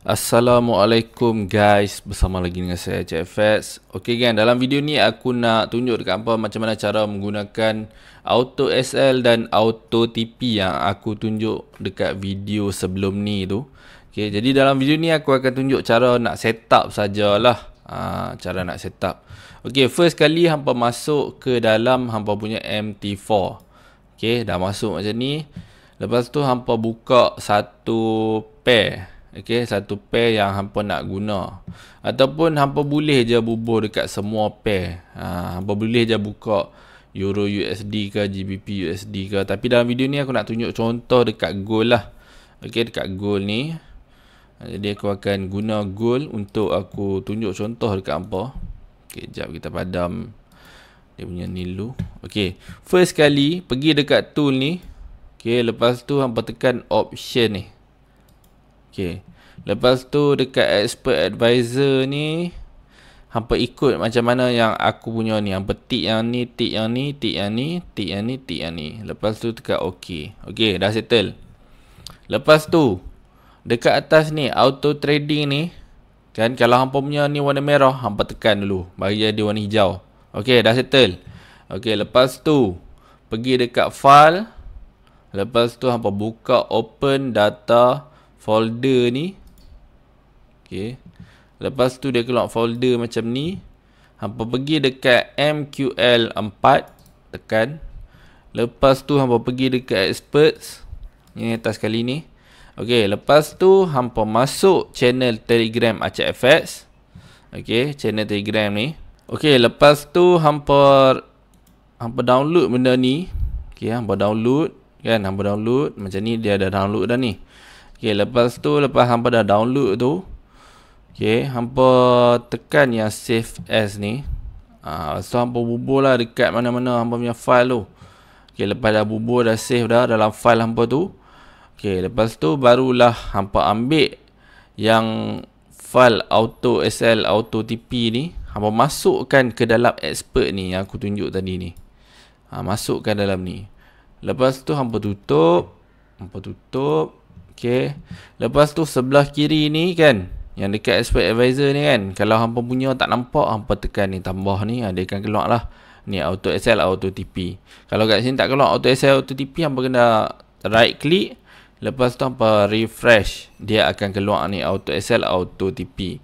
Assalamualaikum guys Bersama lagi dengan saya Cik Fats Ok gang dalam video ni aku nak tunjuk dekat apa Macam mana cara menggunakan Auto SL dan Auto TP Yang aku tunjuk dekat video sebelum ni tu Ok jadi dalam video ni aku akan tunjuk cara nak set up sajalah ha, Cara nak set up. Ok first kali hampa masuk ke dalam hampa punya MT4 Ok dah masuk macam ni Lepas tu hampa buka satu pair Okey, satu pair yang hampa nak guna. Ataupun hampa boleh je bubuh dekat semua pair. Ha, hampa boleh je buka Euro USD ke GBP USD ke. Tapi dalam video ni aku nak tunjuk contoh dekat gold lah. Okey, dekat gold ni. Jadi aku akan guna gold untuk aku tunjuk contoh dekat hampa. Okey, jap kita padam dia punya nilu. Okey, first kali pergi dekat tool ni. Okey, lepas tu hampa tekan option ni. Okay. Lepas tu dekat expert advisor ni hampa ikut macam mana yang aku punya ni. yang tick yang ni, tik yang ni, tik yang ni, tik yang ni, tik yang ni. Lepas tu tekan okey. Okey, dah settle. Lepas tu dekat atas ni auto trading ni kan kalau hampa punya ni warna merah, hampa tekan dulu bagi jadi warna hijau. Okey, dah settle. Okey, lepas tu pergi dekat file Lepas tu hampa buka open data folder ni okey lepas tu dia keluar folder macam ni Hampa pergi dekat mql4 tekan lepas tu hampa pergi dekat experts ni atas kali ni okey lepas tu hampa masuk channel telegram acak fx okey channel telegram ni okey lepas tu hampa hangpa download benda ni okey hangpa download kan hangpa download macam ni dia ada download dah ni Okey, lepas tu lepas hampa dah download tu. Okey, hampa tekan yang save as ni. Ah, ha, so hampa bubuh lah dekat mana-mana hampa punya file tu. Okey, lepas dah bubuh dah save dah dalam file hampa tu. Okey, lepas tu barulah hampa ambil yang file auto SL auto TP ni hampa masukkan ke dalam expert ni yang aku tunjuk tadi ni. Ha, masukkan dalam ni. Lepas tu hampa tutup, hampa tutup. Okey, Lepas tu sebelah kiri ni kan Yang dekat expert advisor ni kan Kalau hampa punya tak nampak Hampa tekan ni tambah ni ada ha, akan keluar lah Ni auto SL auto TP Kalau kat sini tak keluar auto SL auto TP Hampa kena right click Lepas tu hampa refresh Dia akan keluar ni auto SL auto TP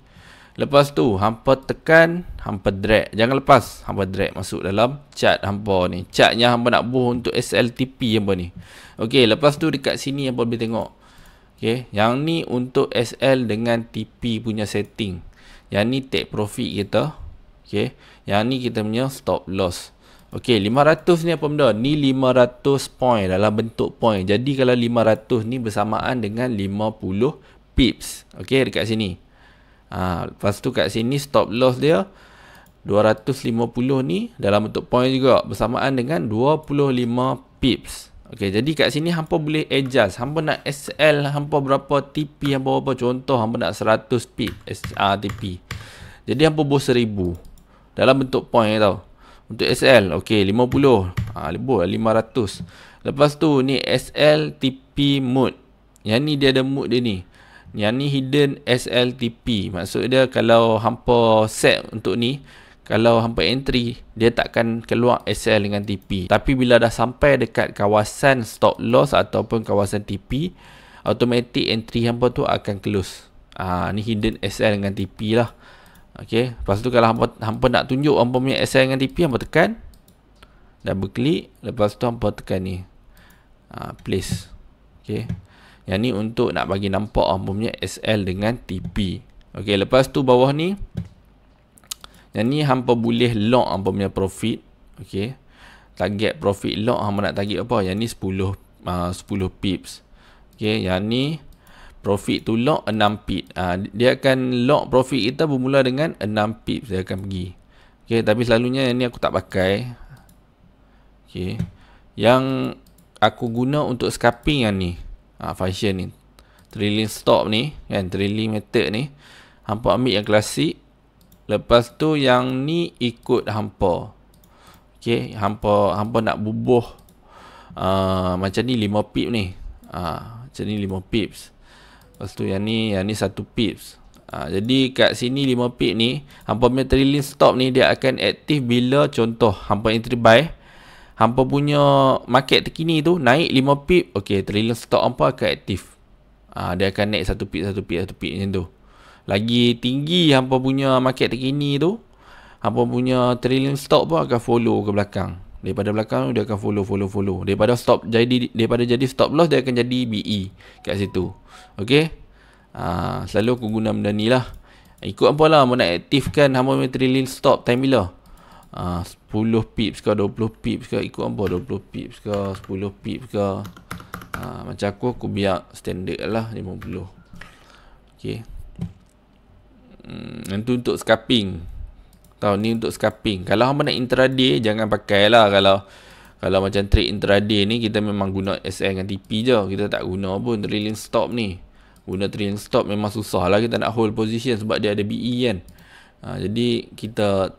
Lepas tu hampa tekan Hampa drag Jangan lepas Hampa drag masuk dalam chat hampa ni Chat yang hampa nak buat untuk SLTP hampa ni Okey, lepas tu dekat sini hampa boleh tengok Okay. Yang ni untuk SL dengan TP punya setting. Yang ni take profit kita. Okay. Yang ni kita punya stop loss. Okay, 500 ni apa benda? Ni 500 point dalam bentuk point. Jadi kalau 500 ni bersamaan dengan 50 pips. Okay, dekat sini. Ha, lepas tu kat sini stop loss dia 250 ni dalam bentuk point juga. Bersamaan dengan 25 pips. Okey, jadi kat sini hampa boleh adjust. Hampa nak SL, hampa berapa TP, hampa berapa. Contoh, hampa nak 100 pip, uh, TP. Jadi, hampa boleh 1000. Dalam bentuk point eh, tau. Untuk SL, okey, 50. Ha, boleh, 500. Lepas tu, ni SL, TP, mode. Yang ni dia ada mode dia ni. Yang ni hidden SLTP. Maksud dia kalau hampa set untuk ni, kalau hampa entry dia takkan keluar SL dengan TP tapi bila dah sampai dekat kawasan stop loss ataupun kawasan TP automatic entry hampa tu akan close Ah ni hidden SL dengan TP lah Okay lepas tu kalau hampa, hampa nak tunjuk hampa punya SL dengan TP hampa tekan double click lepas tu hampa tekan ni ha, place Okay yang ni untuk nak bagi nampak hampa punya SL dengan TP Okay lepas tu bawah ni yang ni hampa boleh lock hampa punya profit. Okay. Target profit lock hampa nak target apa. Yang ni 10, uh, 10 pips. Okay. Yang ni profit tu lock 6 pips. Uh, ah, dia akan lock profit kita bermula dengan 6 pips. Dia akan pergi. Okay. Tapi selalunya yang ni aku tak pakai. Okay. Yang aku guna untuk scalping yang ni. Uh, fashion ni. Trailing stop ni. Kan. Trailing method ni. Hampa ambil yang klasik. Lepas tu yang ni ikut hampa. Okey, hampa hampa nak bubuh uh, macam ni 5 pip ni. Uh, macam ni 5 pips. Lepas tu yang ni, yang ni 1 pips. Ha, jadi kat sini 5 pip ni Hampa punya trailing stop ni Dia akan aktif bila contoh Hampa entry buy Hampa punya market terkini tu Naik 5 pip Okay trailing stop hampa akan aktif ha, Dia akan naik 1 pip 1 pip 1 pip macam tu lagi tinggi hampa punya market terkini tu hampa punya trailing stop pun akan follow ke belakang daripada belakang tu dia akan follow follow follow daripada stop jadi daripada jadi stop loss dia akan jadi BE kat situ okey ha, selalu aku guna benda ni lah ikut hampa lah nak aktifkan hampa punya trailing stop time bila ha, ah, 10 pips ke 20 pips ke ikut hampa 20 pips ke 10 pips ke ha, macam aku aku biar standard lah 50 Okay. Hmm, itu untuk scalping. Tahu ni untuk scalping. Kalau hamba nak intraday jangan pakai lah. kalau kalau macam trade intraday ni kita memang guna SL dengan TP je. Kita tak guna pun trailing stop ni. Guna trailing stop memang susah lah kita nak hold position sebab dia ada BE kan. Ha, jadi kita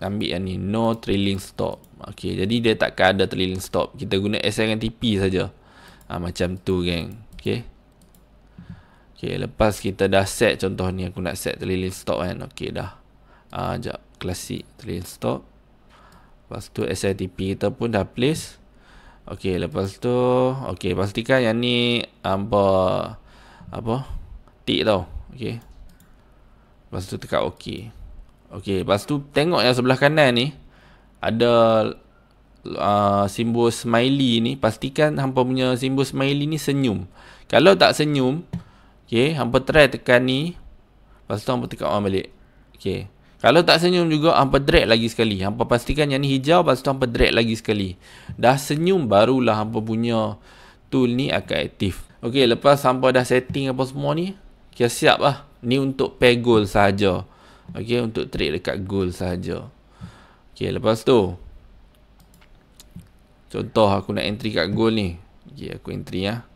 ambil yang ni no trailing stop. Okay. jadi dia takkan ada trailing stop. Kita guna SL dengan TP saja. Ha, macam tu geng. Okay. Okey, lepas kita dah set contoh ni aku nak set terlilin stop kan. Okey, dah. Uh, ah, sekejap, klasik terlilin stop. Lepas tu SITP kita pun dah place. Okey, lepas tu. okey pastikan yang ni ah, apa, apa, tick tau. Okay. Lepas tu tekan OK. Okay, lepas tu tengok yang sebelah kanan ni. Ada uh, simbol smiley ni. Pastikan hampa punya simbol smiley ni senyum. Kalau tak senyum, Okay, hampa try tekan ni. Lepas tu hampa tekan on balik. Okay. Kalau tak senyum juga, hampa drag lagi sekali. Hampa pastikan yang ni hijau, lepas tu hampa drag lagi sekali. Dah senyum, barulah hampa punya tool ni akan aktif. Okay, lepas hampa dah setting apa semua ni, kita siap lah. Ni untuk pay goal sahaja. Okay, untuk trade dekat goal sahaja. Okay, lepas tu. Contoh aku nak entry kat goal ni. Okay, aku entry lah. Ya.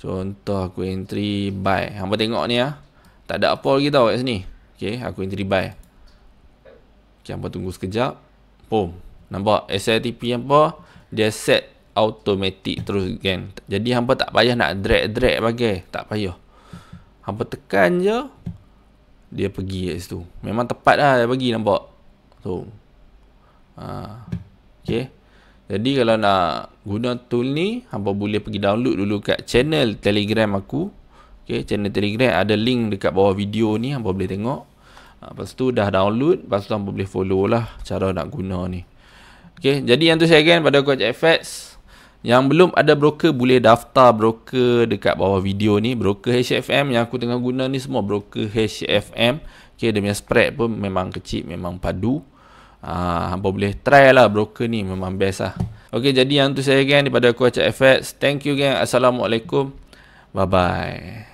Contoh aku entry buy. Hampa tengok ni lah. Tak ada apa lagi tau kat sini. Okay, aku entry buy. Okay, hampa tunggu sekejap. Boom. Nampak SLTP hampa? Dia set automatic terus kan. Jadi hampa tak payah nak drag-drag bagai. Tak payah. Hampa tekan je. Dia pergi kat situ. Memang tepat lah dia pergi nampak. So. Uh, okay. Jadi kalau nak guna tool ni hangpa boleh pergi download dulu kat channel telegram aku Okay, channel telegram ada link dekat bawah video ni hangpa boleh tengok ha, lepas tu dah download lepas tu hangpa boleh follow lah cara nak guna ni Okay, jadi yang tu saya kan pada coach FX yang belum ada broker boleh daftar broker dekat bawah video ni broker HFM yang aku tengah guna ni semua broker HFM Okay, dia punya spread pun memang kecil memang padu ha, ah, hangpa boleh try lah broker ni memang best lah Okey jadi yang tu saya geng kan daripada aku Acak FX. Thank you geng. Assalamualaikum. Bye bye.